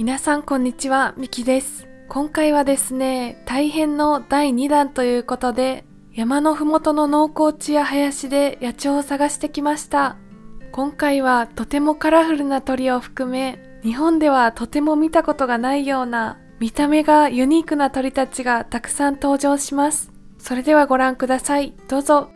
皆さんこんにちは、みきです。今回はですね、大変の第2弾ということで、山のふもとの農耕地や林で野鳥を探してきました。今回はとてもカラフルな鳥を含め、日本ではとても見たことがないような、見た目がユニークな鳥たちがたくさん登場します。それではご覧ください。どうぞ。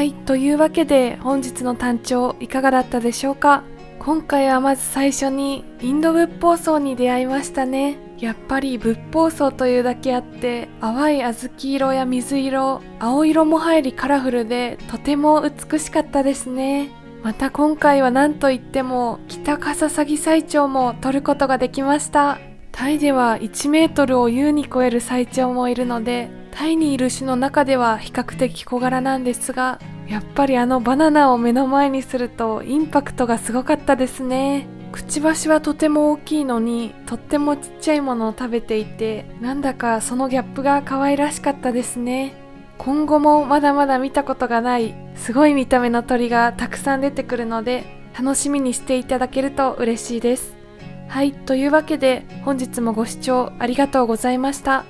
はいというわけで本日の単調いかがだったでしょうか今回はまず最初にインド仏法僧に出会いましたねやっぱり仏法僧というだけあって淡い小豆色や水色青色も入りカラフルでとても美しかったですねまた今回は何といっても北笠詐欺最長も取ることができましたタイでは1メートルを優に超える最長もいるのでタイにいる種の中では比較的小柄なんですがやっぱりあのバナナを目の前にするとインパクトがすごかったですねくちばしはとても大きいのにとってもちっちゃいものを食べていてなんだかそのギャップが可愛らしかったですね今後もまだまだ見たことがないすごい見た目の鳥がたくさん出てくるので楽しみにしていただけると嬉しいですはいというわけで本日もご視聴ありがとうございました